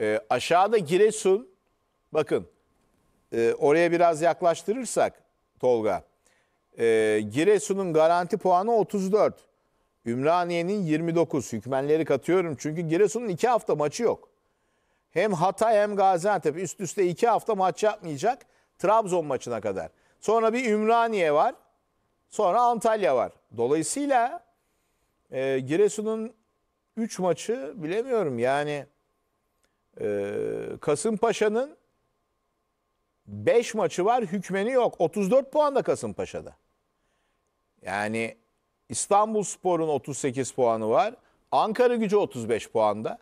E, aşağıda Giresun, bakın e, oraya biraz yaklaştırırsak Tolga, e, Giresun'un garanti puanı 34. Ümraniye'nin 29. Hükmenleri katıyorum çünkü Giresun'un 2 hafta maçı yok. Hem Hatay hem Gaziantep üst üste 2 hafta maç yapmayacak Trabzon maçına kadar. Sonra bir Ümraniye var. Sonra Antalya var. Dolayısıyla e, Giresun'un 3 maçı bilemiyorum yani ee, Kasımpaşa'nın 5 maçı var hükmeni yok. 34 puan da Kasımpaşa'da. Yani İstanbul Spor'un 38 puanı var. Ankara gücü 35 puanda.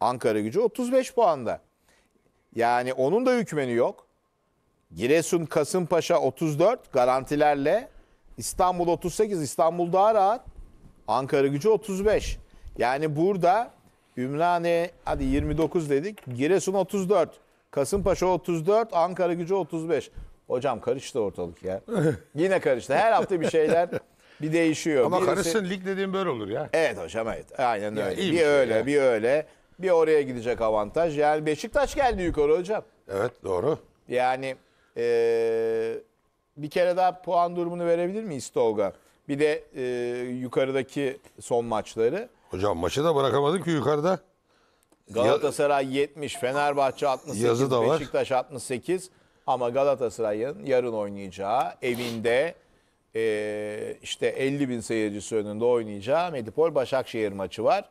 Ankara gücü 35 puanda. Yani onun da hükmeni yok. Giresun Kasımpaşa 34 garantilerle. İstanbul 38. İstanbul daha rahat. Ankara gücü 35. Yani burada Ümraniye hadi 29 dedik. Giresun 34. Kasımpaşa 34. Ankara gücü 35. Hocam karıştı ortalık ya. Yine karıştı. Her hafta bir şeyler bir değişiyor. Ama Birisi... karışsın lig dediğim böyle olur ya. Evet hocam evet. Aynen ya öyle. bir şey öyle ya. bir öyle. Bir oraya gidecek avantaj. Yani Beşiktaş geldi yukarı hocam. Evet doğru. Yani ee, bir kere daha puan durumunu verebilir miyiz Tolga? Bir de e, yukarıdaki son maçları. Hocam maçı da bırakamadık ki yukarıda. Galatasaray 70, Fenerbahçe 68, Yazı da var. Beşiktaş 68 ama Galatasaray'ın yarın oynayacağı evinde e, işte 50 bin seyircisi önünde oynayacağı Medipol Başakşehir maçı var.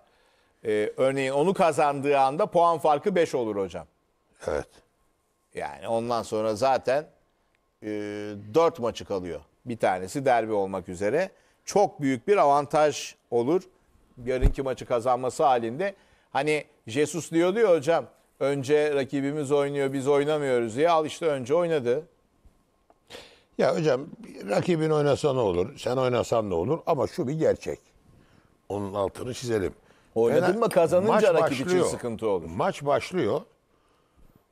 E, örneğin onu kazandığı anda puan farkı 5 olur hocam. Evet. Yani ondan sonra zaten e, 4 maçı kalıyor. Bir tanesi derbi olmak üzere. Çok büyük bir avantaj olur yarınki maçı kazanması halinde hani Jesus diyor diyor hocam önce rakibimiz oynuyor biz oynamıyoruz diye al işte önce oynadı. Ya hocam rakibin oynasa ne olur? Sen oynasan ne olur? Ama şu bir gerçek. Onun altını çizelim. Oynadın mı kazanınca rakip başlıyor. için sıkıntı olur. Maç başlıyor.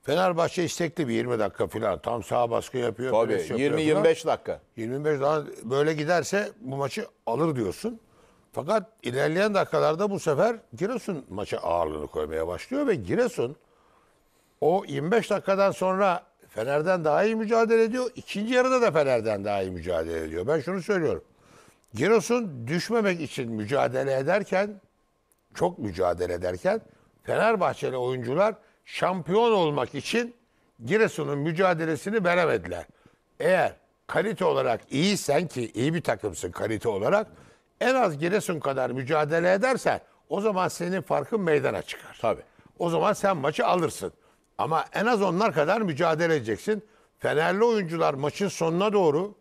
Fenerbahçe istekli bir 20 dakika falan. Tam sağ baskı yapıyor. Tabii 20-25 dakika. 25 daha böyle giderse bu maçı alır diyorsun. Fakat ilerleyen dakikalarda bu sefer Giresun maça ağırlığını koymaya başlıyor ve Giresun o 25 dakikadan sonra Fener'den daha iyi mücadele ediyor. İkinci yarıda da Fener'den daha iyi mücadele ediyor. Ben şunu söylüyorum. Giresun düşmemek için mücadele ederken, çok mücadele ederken Fenerbahçeli oyuncular şampiyon olmak için Giresun'un mücadelesini veremediler. Eğer kalite olarak iyisen ki iyi bir takımsın kalite olarak en az Giresun kadar mücadele edersen o zaman senin farkın meydana çıkar. Tabii. O zaman sen maçı alırsın. Ama en az onlar kadar mücadele edeceksin. Fenerli oyuncular maçın sonuna doğru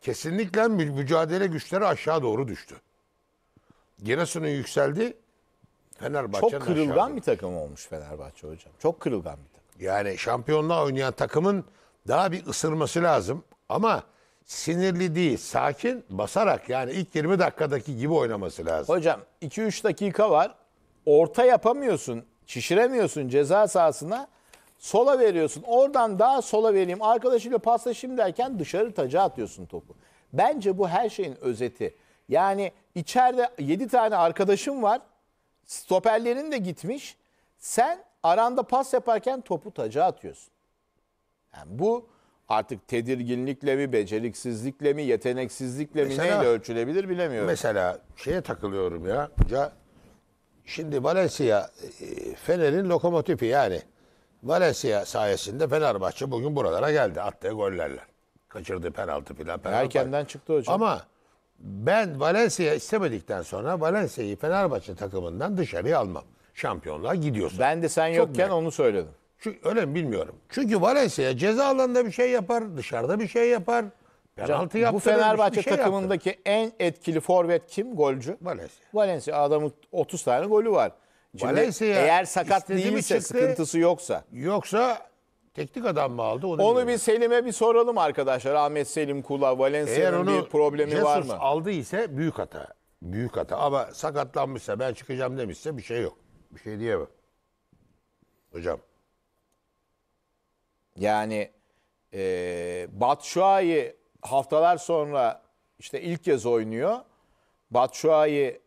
kesinlikle mücadele güçleri aşağı doğru düştü. Giresun'un yükseldi. Fenerbahçe'nin Çok kırılgan aşağı bir takım olmuş Fenerbahçe hocam. Çok kırılgan bir takım. Yani şampiyonluğa oynayan takımın daha bir ısırması lazım. Ama sinirli değil, sakin basarak yani ilk 20 dakikadaki gibi oynaması lazım. Hocam 2-3 dakika var. Orta yapamıyorsun, şişiremiyorsun ceza sahasına. Sola veriyorsun. Oradan daha sola vereyim. Arkadaşıyla paslaşayım derken dışarı taca atıyorsun topu. Bence bu her şeyin özeti. Yani içeride 7 tane arkadaşım var. Stoperlerin de gitmiş. Sen aranda pas yaparken topu taca atıyorsun. Yani bu artık tedirginlikle mi, beceriksizlikle mi, yeteneksizlikle mesela, mi neyle ölçülebilir bilemiyorum. Mesela şeye takılıyorum ya. ya şimdi Valencia e, Fener'in lokomotifi yani. Valencia sayesinde Fenerbahçe bugün buralara geldi. Attığı gollerle. kaçırdı penaltı filan. Erkenden çıktı hocam. Ama ben Valencia istemedikten sonra Valencia'yı Fenerbahçe takımından dışarıya almam. Şampiyonluğa gidiyorsun. Ben de sen Çok yokken merak. onu söyledim. Çünkü, öyle mi bilmiyorum. Çünkü Valencia ceza alanında bir şey yapar, dışarıda bir şey yapar. Penaltı yaptı. Bu şey Fenerbahçe şey takımındaki yaptı. en etkili forvet kim? Golcü. Valencia. Valencia adamın 30 tane golü var. Valencia eğer sakat değilse, çıktı, sıkıntısı yoksa. Yoksa teknik adam mı aldı? Onu, onu bir Selim'e bir soralım arkadaşlar. Ahmet Selim Kula, Valencia'nın bir problemi Jesus var mı? aldı ise büyük hata. Büyük hata ama sakatlanmışsa ben çıkacağım demişse bir şey yok. Bir şey diyemem. Hocam. Yani e, Batshuayi haftalar sonra işte ilk kez oynuyor. Batshuayi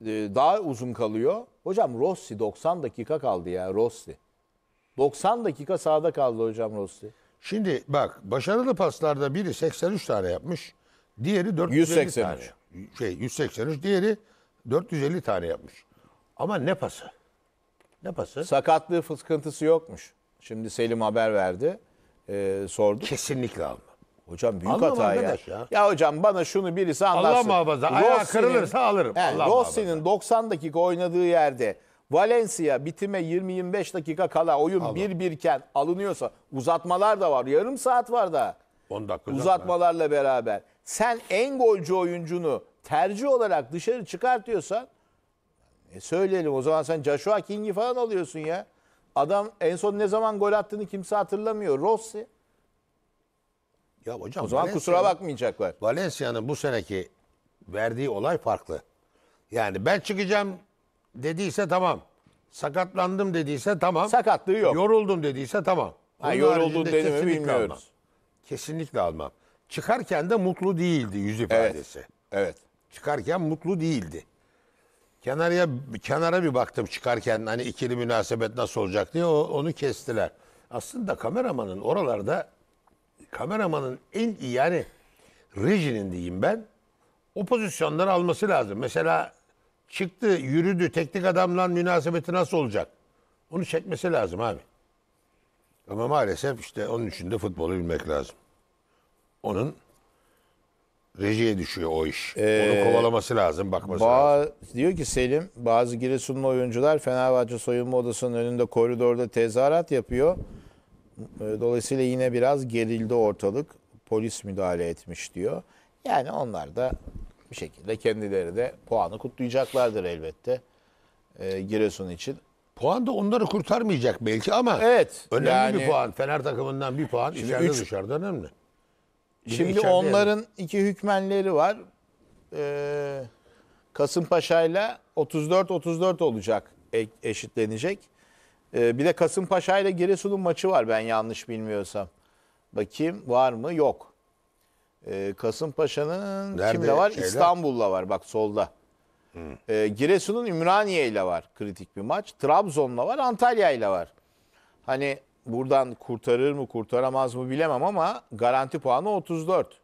e, daha uzun kalıyor. Hocam Rossi 90 dakika kaldı ya Rossi. 90 dakika sahada kaldı hocam Rossi. Şimdi bak başarılı paslarda biri 83 tane yapmış. Diğeri 450 183. tane. Şey 183 diğeri 450 tane yapmış. Ama ne pası? Ne pası? Sakatlığı sıkıntısı yokmuş. Şimdi Selim haber verdi. E, sordu. Kesinlikle alma. Hocam büyük Almam hata ya. ya. Ya hocam bana şunu birisi anlatsın. Allah muhafaza. Ayağı Rossi'nin- kırılırsa alırım. He, Allah Rossi'nin 90 dakika oynadığı yerde Valencia bitime 20-25 dakika kala oyun 1-1 iken alınıyorsa uzatmalar da var. Yarım saat var da. 10 dakika uzatma. Uzatmalarla beraber. Sen en golcü oyuncunu tercih olarak dışarı çıkartıyorsan e söyleyelim o zaman sen Joshua King'i falan alıyorsun ya. Adam en son ne zaman gol attığını kimse hatırlamıyor. Rossi. Ya hocam o zaman Valencia, kusura bakmayacaklar. Valencia'nın bu seneki verdiği olay farklı. Yani ben çıkacağım dediyse tamam. Sakatlandım dediyse tamam. Sakatlığı yok. Yoruldum dediyse tamam. Ha, yoruldun haricinde dedi mi kesinlikle almam. bilmiyoruz. Kesinlikle almam. Çıkarken de mutlu değildi yüz ifadesi. Evet. Çıkarken mutlu değildi. Kenarıya kenara bir baktım çıkarken hani ikili münasebet nasıl olacak diye o, onu kestiler. Aslında kameramanın oralarda kameramanın en iyi yani rejinin diyeyim ben o pozisyonları alması lazım. Mesela çıktı, yürüdü, teknik adamla münasebeti nasıl olacak? Onu çekmesi lazım abi. Ama maalesef işte onun için de futbolu bilmek lazım. Onun rejiye düşüyor o iş. Ee, Onu kovalaması lazım, bakması ba- lazım. Diyor ki Selim, bazı Giresunlu oyuncular Fenerbahçe soyunma odasının önünde koridorda tezahürat yapıyor. Ee, dolayısıyla yine biraz gerildi ortalık. Polis müdahale etmiş diyor. Yani onlar da bir şekilde kendileri de puanı kutlayacaklardır elbette. Ee, Giresun için. Puan da onları kurtarmayacak belki ama evet, önemli yani, bir puan. Fener takımından bir puan içeride üç, dışarıda önemli. Şimdi onların yani. iki hükmenleri var. Ee, Kasımpaşa ile 34-34 olacak e, eşitlenecek. Ee, bir de Kasımpaşa ile Giresun'un maçı var ben yanlış bilmiyorsam. Bakayım var mı? Yok. Ee, Kasımpaşa'nın Nerede kimle var? şeyler? İstanbul'la var bak solda. Hmm. Ee, Giresun'un Ümraniye ile var kritik bir maç. Trabzon'la var, Antalya ile var. Hani buradan kurtarır mı kurtaramaz mı bilemem ama garanti puanı 34.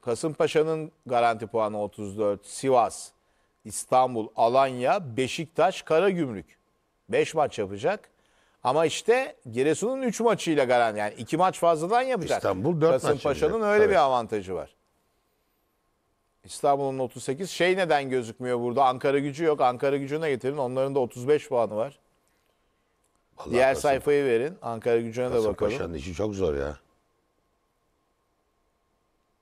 Kasımpaşa'nın garanti puanı 34. Sivas, İstanbul, Alanya, Beşiktaş, Karagümrük. 5 maç yapacak. Ama işte Giresun'un 3 maçıyla garanti. Yani 2 maç fazladan yapacak. İstanbul 4 Kasımpaşa'nın maç öyle Tabii. bir avantajı var. İstanbul'un 38. Şey neden gözükmüyor burada? Ankara gücü yok. Ankara gücüne getirin. Onların da 35 puanı var. Allah Diğer korusun. sayfayı verin. Ankara gücüne de bakalım. Kasımpaşa'nın işi çok zor ya.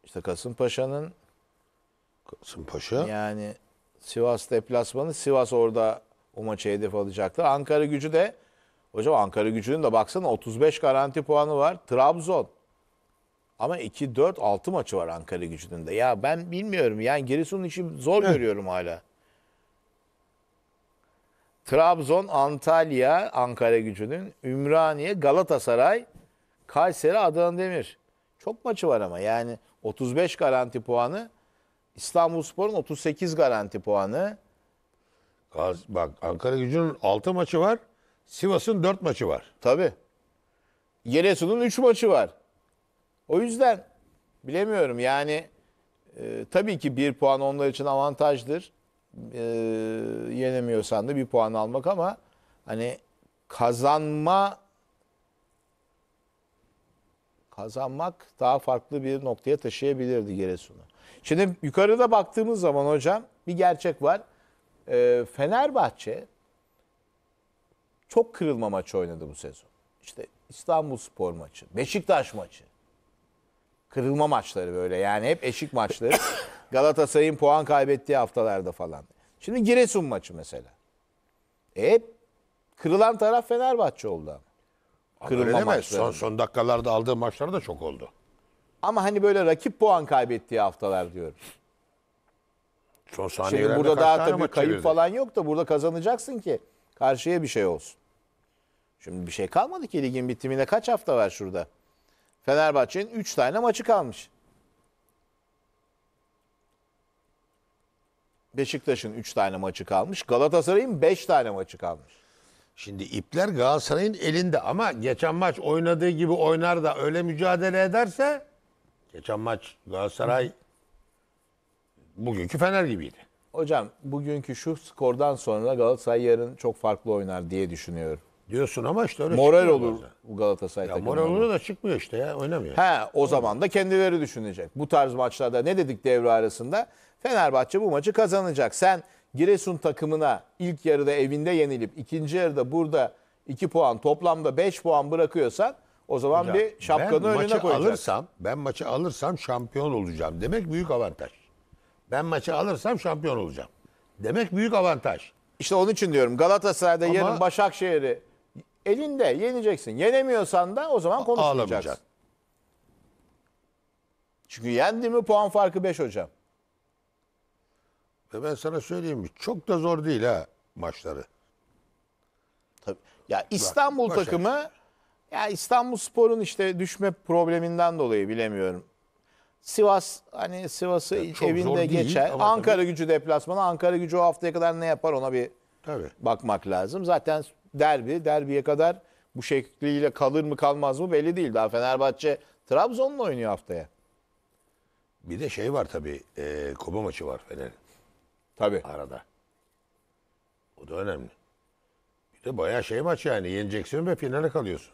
İşte Kasımpaşa'nın Kasımpaşa. yani Sivas deplasmanı Sivas orada o maçı hedef alacaktı. Ankara gücü de hocam Ankara gücünün de baksana 35 garanti puanı var. Trabzon. Ama 2 4 6 maçı var Ankara gücünün de. Ya ben bilmiyorum. Yani Giresun'un işi zor görüyorum hala. Trabzon, Antalya, Ankara gücünün, Ümraniye, Galatasaray, Kayseri, Adana Demir. Çok maçı var ama yani 35 garanti puanı, İstanbulspor'un 38 garanti puanı. Gaz- Bak Ankara gücünün 6 maçı var. Sivas'ın 4 maçı var. Tabii. Giresun'un 3 maçı var. O yüzden bilemiyorum yani e, tabii ki bir puan onlar için avantajdır e, yenemiyorsan da bir puan almak ama hani kazanma kazanmak daha farklı bir noktaya taşıyabilirdi Giresun'u. Şimdi yukarıda baktığımız zaman hocam bir gerçek var. E, Fenerbahçe çok kırılma maçı oynadı bu sezon. İşte İstanbul Spor maçı, Beşiktaş maçı. Kırılma maçları böyle yani hep eşik maçları. Galatasaray'ın puan kaybettiği haftalarda falan. Şimdi Giresun maçı mesela. E kırılan taraf Fenerbahçe oldu ama. ama Kırılma maçları. Son, son dakikalarda aldığı maçlar da çok oldu. Ama hani böyle rakip puan kaybettiği haftalar diyorum. Son Şimdi burada daha tabii kayıp çevirdi. falan yok da burada kazanacaksın ki karşıya bir şey olsun. Şimdi bir şey kalmadı ki ligin bitimine kaç hafta var şurada? Fenerbahçe'nin 3 tane maçı kalmış. Beşiktaş'ın 3 tane maçı kalmış. Galatasaray'ın 5 tane maçı kalmış. Şimdi ipler Galatasaray'ın elinde ama geçen maç oynadığı gibi oynar da öyle mücadele ederse geçen maç Galatasaray bugünkü Fener gibiydi. Hocam bugünkü şu skordan sonra Galatasaray yarın çok farklı oynar diye düşünüyorum. Diyorsun ama işte öyle Moral olur bu Galatasaray Ya moral olur da çıkmıyor işte ya oynamıyor. He o zaman da kendileri düşünecek. Bu tarz maçlarda ne dedik devre arasında? Fenerbahçe bu maçı kazanacak. Sen Giresun takımına ilk yarıda evinde yenilip ikinci yarıda burada 2 puan toplamda 5 puan bırakıyorsan o zaman Hocam, bir şapkanı önüne maçı koyacaksın. Alırsam, ben maçı alırsam şampiyon olacağım. Demek büyük avantaj. Ben maçı alırsam şampiyon olacağım. Demek büyük avantaj. İşte onun için diyorum Galatasaray'da Ama, yarın Başakşehir'i elinde yeneceksin. Yenemiyorsan da o zaman konuşmayacaksın. Ağlamayacak. Çünkü yendi mi puan farkı 5 hocam. Ve ben sana söyleyeyim mi? Çok da zor değil ha maçları. Tabii. Ya İstanbul Bak, takımı ya İstanbul Spor'un işte düşme probleminden dolayı bilemiyorum. Sivas hani Sivas'ı yani evinde geçer. Ankara tabii. gücü deplasmanı. Ankara gücü o haftaya kadar ne yapar ona bir tabii. bakmak lazım. Zaten derbi derbiye kadar bu şekliyle kalır mı kalmaz mı belli değil. Daha Fenerbahçe Trabzon'la oynuyor haftaya. Bir de şey var tabii. E, Kuba maçı var Fener'in. Tabii. arada. O da önemli. Bir de bayağı şey maç yani. Yeneceksin ve finale kalıyorsun.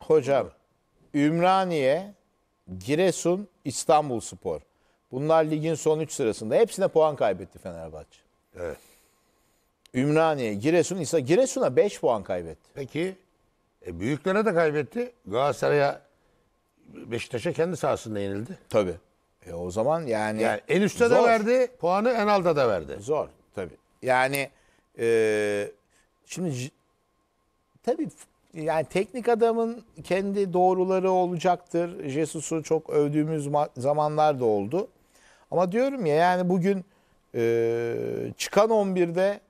Hocam Ümraniye, Giresun, İstanbul Spor. Bunlar ligin son 3 sırasında. Hepsine puan kaybetti Fenerbahçe. Evet. Ümraniye, Giresun, İsa Giresun'a 5 puan kaybetti. Peki e, büyüklere de kaybetti. Galatasaray'a Beşiktaş'a kendi sahasında yenildi. Tabii. E o zaman yani... Yani en üstte de verdi, puanı en alda da verdi. Zor tabii. Yani e, şimdi tabii yani teknik adamın kendi doğruları olacaktır. Jesus'u çok övdüğümüz zamanlar da oldu. Ama diyorum ya yani bugün e, çıkan 11'de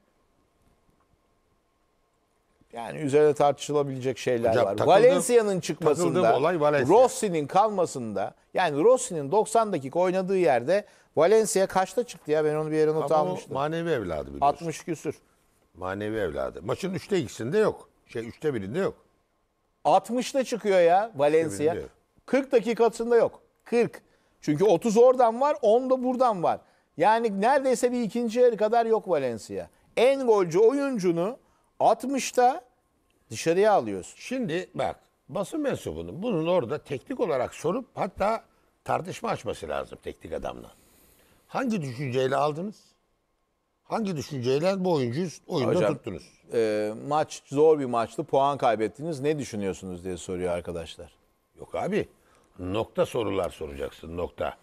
yani üzerine tartışılabilecek şeyler Hocam, var. Valencia'nın çıkmasında, olay Valencia. Rossi'nin kalmasında, yani Rossi'nin 90 dakika oynadığı yerde Valencia kaçta çıktı ya? Ben onu bir yere not Ama almıştım. manevi evladı biliyorsun. 60 küsür. Manevi evladı. Maçın 3'te ikisinde yok. Şey 3'te birinde yok. 60'da çıkıyor ya Valencia. 40 dakikasında yok. 40. Çünkü 30 oradan var, 10 da buradan var. Yani neredeyse bir ikinci yarı kadar yok Valencia. En golcü oyuncunu 60'ta dışarıya alıyorsun. Şimdi bak basın mensubunun bunun orada teknik olarak sorup hatta tartışma açması lazım teknik adamla. Hangi düşünceyle aldınız? Hangi düşünceyle bu oyuncuyu oyunda Hocam, tuttunuz? E, maç zor bir maçtı. Puan kaybettiniz. Ne düşünüyorsunuz diye soruyor arkadaşlar. Yok abi. Nokta sorular soracaksın. Nokta.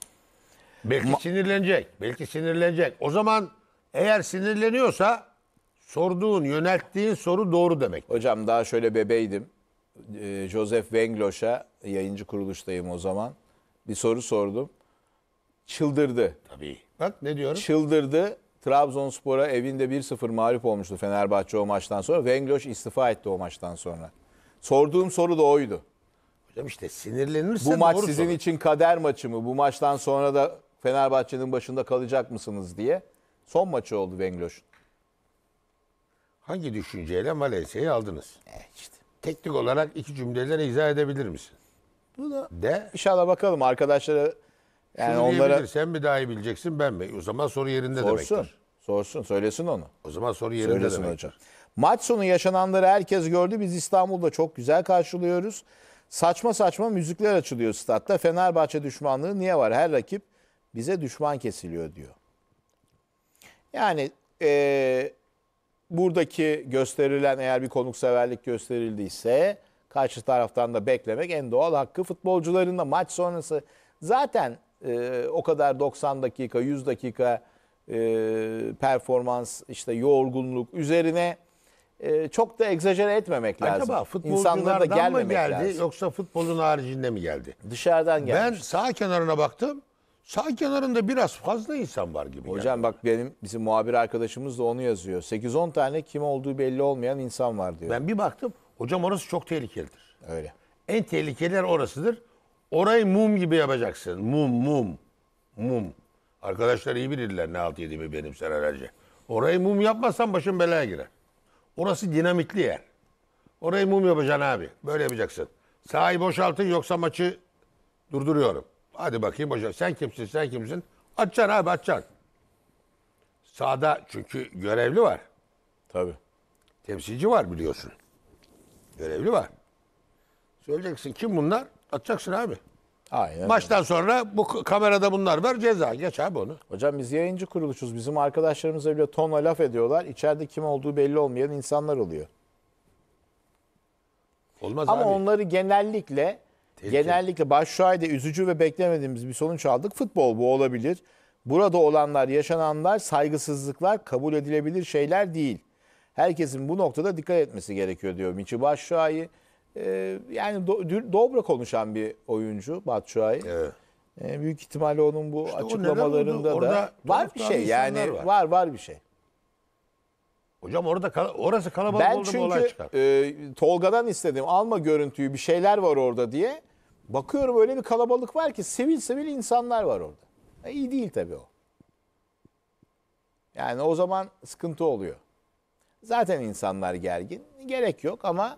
Belki Ma- sinirlenecek. Belki sinirlenecek. O zaman eğer sinirleniyorsa Sorduğun, yönelttiğin soru doğru demek. Hocam daha şöyle bebeydim. E, Joseph Wengloş'a yayıncı kuruluştayım o zaman. Bir soru sordum. Çıldırdı. Tabii. Bak ne diyorum? Çıldırdı. Trabzonspor'a evinde 1-0 mağlup olmuştu Fenerbahçe o maçtan sonra. Wengloş istifa etti o maçtan sonra. Sorduğum soru da oydu. Hocam işte sinirlenirsen Bu maç doğru sizin soru. için kader maçı mı? Bu maçtan sonra da Fenerbahçe'nin başında kalacak mısınız diye. Son maçı oldu Wengloş'un hangi düşünceyle Malezya'yı aldınız? Evet işte. Teknik olarak iki cümleyle izah edebilir misin? Bunu de. İnşallah bakalım arkadaşlara yani Şunu onlara sen mi daha iyi bileceksin ben mi? O zaman soru yerinde sorsun, demektir. Sorsun, söylesin onu. O zaman soru yerinde söylesin demektir. hocam. Maç sonu yaşananları herkes gördü. Biz İstanbul'da çok güzel karşılıyoruz. Saçma saçma müzikler açılıyor statta. Fenerbahçe düşmanlığı niye var? Her rakip bize düşman kesiliyor diyor. Yani e, buradaki gösterilen eğer bir konukseverlik gösterildiyse karşı taraftan da beklemek en doğal hakkı. Futbolcuların da maç sonrası zaten e, o kadar 90 dakika 100 dakika e, performans işte yorgunluk üzerine e, çok da egzajere etmemek Acaba lazım. Acaba futbolculardan da mı geldi lazım. yoksa futbolun haricinde mi geldi? Dışarıdan geldi. Ben sağ kenarına baktım. Sağ kenarında biraz fazla insan var gibi. Hocam yani. bak benim bizim muhabir arkadaşımız da onu yazıyor. 8-10 tane kim olduğu belli olmayan insan var diyor. Ben bir baktım. Hocam orası çok tehlikelidir. Öyle. En tehlikeliler orasıdır. Orayı mum gibi yapacaksın. Mum, mum, mum. Arkadaşlar iyi bilirler ne alt yediğimi sen herhalde. Orayı mum yapmazsan başın belaya girer. Orası dinamitli yer. Orayı mum yapacaksın abi. Böyle yapacaksın. Sahayı boşaltın yoksa maçı durduruyorum. Hadi bakayım hocam sen kimsin sen kimsin? Açacaksın abi açacaksın. Sağda çünkü görevli var. Tabii. Temsilci var biliyorsun. Görevli var. Söyleyeceksin kim bunlar? Atacaksın abi. Aynen. Maçtan sonra bu kamerada bunlar var ceza. Geç abi onu. Hocam biz yayıncı kuruluşuz. Bizim arkadaşlarımıza bile tonla laf ediyorlar. İçeride kim olduğu belli olmayan insanlar oluyor. Olmaz Ama abi. onları genellikle Tehlikeli. Genellikle Başşuay'da üzücü ve beklemediğimiz bir sonuç aldık. Futbol bu olabilir. Burada olanlar, yaşananlar, saygısızlıklar kabul edilebilir şeyler değil. Herkesin bu noktada dikkat etmesi gerekiyor diyor Miçi Başşuay'ı. Ee, yani do, dobra konuşan bir oyuncu Batşuay. Evet. Ee, büyük ihtimalle onun bu işte açıklamalarında da var bir şey yani var. var var bir şey. Hocam orada kal orası kalabalık ben oldu çünkü, olay çıkar. Ben çünkü Tolga'dan istedim alma görüntüyü bir şeyler var orada diye. Bakıyorum öyle bir kalabalık var ki sivil sivil insanlar var orada. E, iyi değil tabii o. Yani o zaman sıkıntı oluyor. Zaten insanlar gergin. Gerek yok ama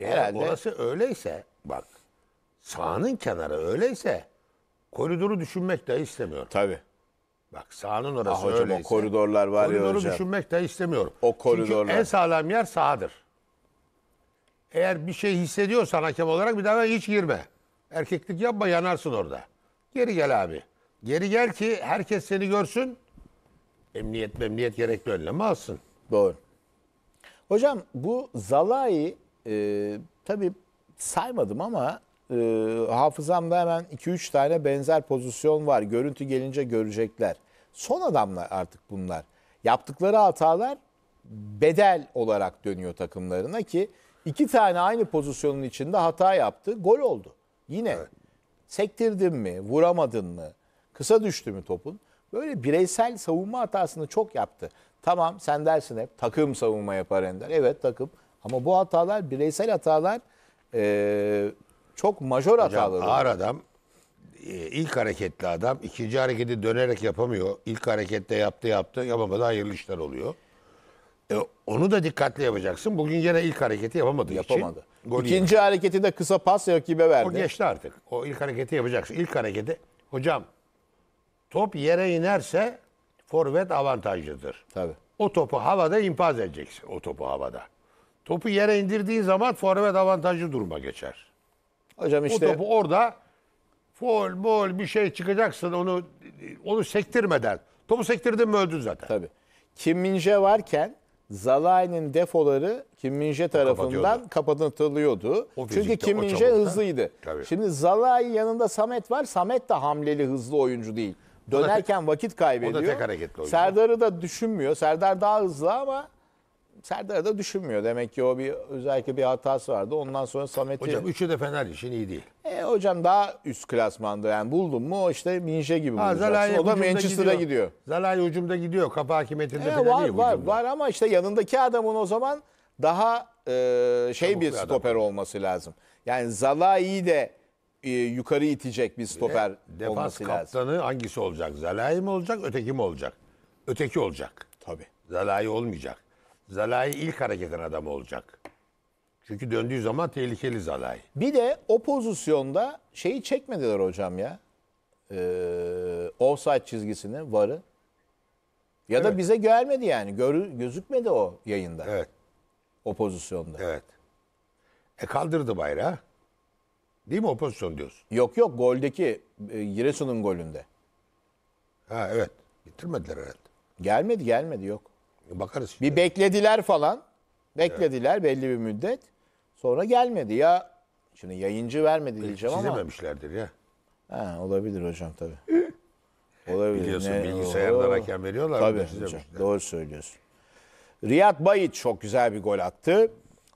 Eğer herhalde... orası öyleyse bak sahanın kenarı öyleyse koridoru düşünmek de istemiyorum. Tabii. Bak sahanın orası ah hocam, öyleyse. o koridorlar var ya Koridoru düşünmek de istemiyorum. O koridorlar. Çünkü en sağlam yer sahadır. Eğer bir şey hissediyorsan hakem olarak bir daha hiç girme. Erkeklik yapma yanarsın orada. Geri gel abi. Geri gel ki herkes seni görsün. Emniyet memniyet gerekli önlemi alsın. Doğru. Hocam bu Zalai e, tabii saymadım ama e, hafızamda hemen 2-3 tane benzer pozisyon var. Görüntü gelince görecekler. Son adamlar artık bunlar. Yaptıkları hatalar bedel olarak dönüyor takımlarına ki iki tane aynı pozisyonun içinde hata yaptı, gol oldu. Yine evet. sektirdin mi, vuramadın mı, kısa düştü mü topun? Böyle bireysel savunma hatasını çok yaptı. Tamam sen dersin hep takım savunma yapar Ender. Evet takım ama bu hatalar bireysel hatalar e, çok majör hatalar. Ağır adam ilk hareketli adam ikinci hareketi dönerek yapamıyor. İlk harekette yaptı yaptı yapamadı hayırlı işler oluyor. E, onu da dikkatli yapacaksın. Bugün yine ilk hareketi yapamadığı yapamadı. için Gol İkinci yemiş. hareketi de kısa pas rakibe verdi. O geçti artık. O ilk hareketi yapacaksın. İlk hareketi hocam top yere inerse forvet avantajlıdır. Tabii. O topu havada infaz edeceksin. O topu havada. Topu yere indirdiğin zaman forvet avantajlı duruma geçer. Hocam işte o topu orada foul, mol bir şey çıkacaksın onu onu sektirmeden. Topu sektirdin mi öldün zaten. Tabii. Kim Minje varken Zalai'nin defoları Kim Minje tarafından kapatılıyordu. Çünkü Kim Minje hızlıydı. Tabii. Şimdi Zalai yanında Samet var. Samet de hamleli hızlı oyuncu değil. Dönerken tek, vakit kaybediyor. O da tek hareketli oyuncu. Serdar'ı da düşünmüyor. Serdar daha hızlı ama Serdar'ı da düşünmüyor. Demek ki o bir özellikle bir hatası vardı. Ondan sonra Samet'i... Hocam üçü de Fener için iyi değil. E, hocam daha üst klasmanda yani buldun mu işte Minşe gibi ha, bulacaksın. O da Manchester'a gidiyor. gidiyor. Zalai ucumda gidiyor. Kapı hakimiyetinde e, falan var, iyi var, var ama işte yanındaki adamın o zaman daha e, şey Çabuk bir, bir stoper olması lazım. Yani Zalai'yi de e, yukarı itecek bir stoper Bile, olması lazım. Defans kaptanı hangisi olacak? Zalai mi olacak, öteki mi olacak? Öteki olacak. Tabii. Zalai olmayacak. Zalai ilk hareketin adamı olacak. Çünkü döndüğü zaman tehlikeli Zalai. Bir de o pozisyonda şeyi çekmediler hocam ya. Ee, offside çizgisini, varı. Ya evet. da bize gelmedi yani. Görü, gözükmedi o yayında. Evet. O pozisyonda. Evet. E kaldırdı bayrağı. Değil mi o pozisyon diyorsun? Yok yok goldeki e, Giresun'un golünde. Ha evet. Bitirmediler herhalde. Gelmedi gelmedi yok. Bakarız. Işte. Bir beklediler falan. Beklediler evet. belli bir müddet. Sonra gelmedi ya. Şimdi yayıncı vermedi Belki diyeceğim ama. Çizememişlerdir ya. Ha, olabilir hocam tabi. olabilir. Biliyorsun ne, bilgisayardan o, veriyorlar. Tabii hocam, doğru söylüyorsun. Riyad Bayit çok güzel bir gol attı.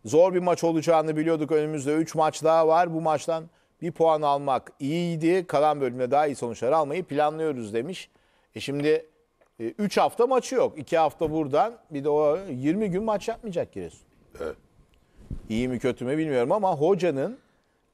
Zor bir maç olacağını biliyorduk. Önümüzde 3 maç daha var. Bu maçtan bir puan almak iyiydi. Kalan bölümde daha iyi sonuçlar almayı planlıyoruz demiş. E şimdi 3 e, hafta maçı yok. 2 hafta buradan bir de o 20 gün maç yapmayacak Giresun. İyi mi kötü mü bilmiyorum ama hocanın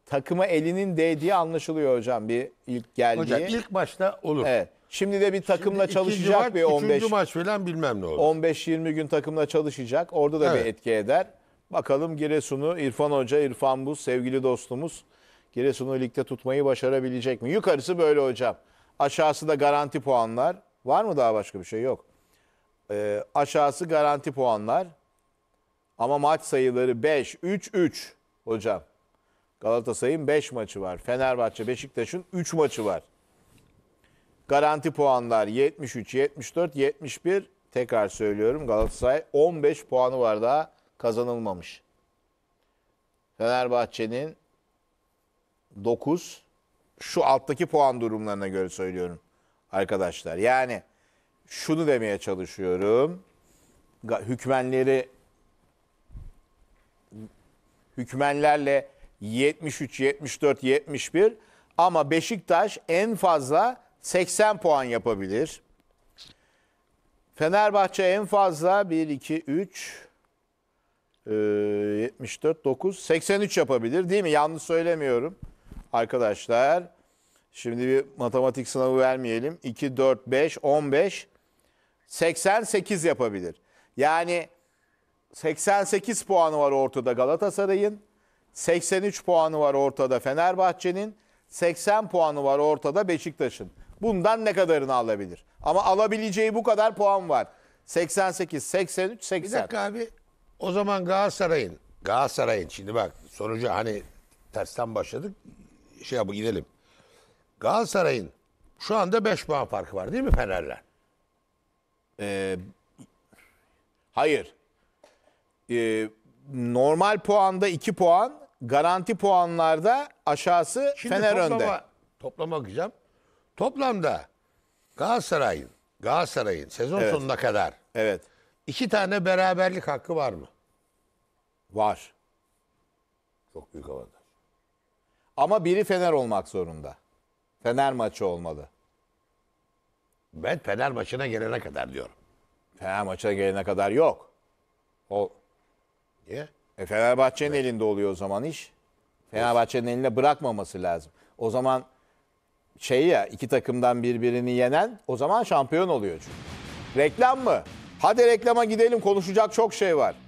takıma elinin değdiği anlaşılıyor hocam bir ilk geldiği. Hocam ilk maçta olur. Evet. Şimdi de bir takımla Şimdi çalışacak maç, bir 15 maç falan bilmem ne olur. 15-20 gün takımla çalışacak. Orada da evet. bir etki eder. Bakalım Giresun'u İrfan Hoca, İrfan Buz sevgili dostumuz Giresun'u ligde tutmayı başarabilecek mi? Yukarısı böyle hocam. Aşağısı da garanti puanlar. Var mı daha başka bir şey? Yok. E, aşağısı garanti puanlar. Ama maç sayıları 5, 3, 3 hocam. Galatasaray'ın 5 maçı var. Fenerbahçe, Beşiktaş'ın 3 maçı var. Garanti puanlar 73, 74, 71. Tekrar söylüyorum Galatasaray 15 puanı var daha kazanılmamış. Fenerbahçe'nin 9 şu alttaki puan durumlarına göre söylüyorum arkadaşlar. Yani şunu demeye çalışıyorum. Hükmenleri hükmenlerle 73, 74, 71 ama Beşiktaş en fazla 80 puan yapabilir. Fenerbahçe en fazla 1, 2, 3, 74, 9, 83 yapabilir değil mi? Yanlış söylemiyorum arkadaşlar. Şimdi bir matematik sınavı vermeyelim. 2, 4, 5, 15, 88 yapabilir. Yani 88 puanı var ortada Galatasaray'ın. 83 puanı var ortada Fenerbahçe'nin. 80 puanı var ortada Beşiktaş'ın. Bundan ne kadarını alabilir? Ama alabileceği bu kadar puan var. 88, 83, 80. Bir dakika abi. O zaman Galatasaray'ın, Galatasaray'ın şimdi bak sonucu hani tersten başladık. Şey yapıp gidelim. Galatasaray'ın şu anda 5 puan farkı var değil mi Fener'le? Ee, hayır. Ee, normal puanda 2 puan, garanti puanlarda aşağısı Şimdi Fener toplama, önde. Toplama bakacağım. Toplamda Galatasaray'ın Galatasaray'ın sezon evet. sonuna kadar evet. iki tane beraberlik hakkı var mı? Var. Çok büyük avantaj. Ama biri Fener olmak zorunda. Fener maçı olmalı. Ben Fener maçına gelene kadar diyorum. Fener maçına gelene kadar yok. O Niye? E Fenerbahçe'nin evet. elinde oluyor o zaman iş. Fenerbahçe'nin elinde bırakmaması lazım. O zaman şey ya iki takımdan birbirini yenen o zaman şampiyon oluyor çünkü. Reklam mı? Hadi reklama gidelim konuşacak çok şey var.